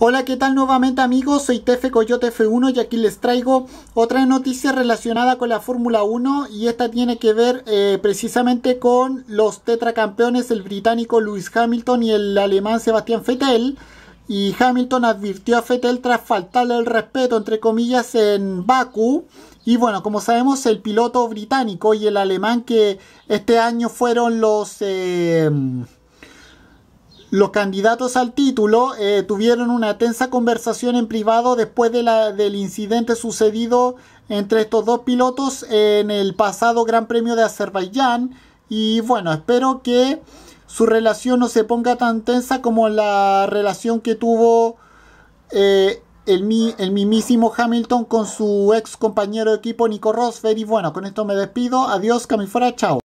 Hola, ¿qué tal nuevamente amigos? Soy Tefe Coyote F1 y aquí les traigo otra noticia relacionada con la Fórmula 1 y esta tiene que ver eh, precisamente con los tetracampeones, el británico Lewis Hamilton y el alemán Sebastián Vettel. Y Hamilton advirtió a Vettel tras faltarle el respeto, entre comillas, en Baku. Y bueno, como sabemos, el piloto británico y el alemán que este año fueron los... Eh, los candidatos al título eh, tuvieron una tensa conversación en privado después de la, del incidente sucedido entre estos dos pilotos en el pasado Gran Premio de Azerbaiyán. Y bueno, espero que su relación no se ponga tan tensa como la relación que tuvo eh, el, el, mismísimo Hamilton con su ex compañero de equipo Nico Rosberg. Y bueno, con esto me despido. Adiós, Camifora. Chao.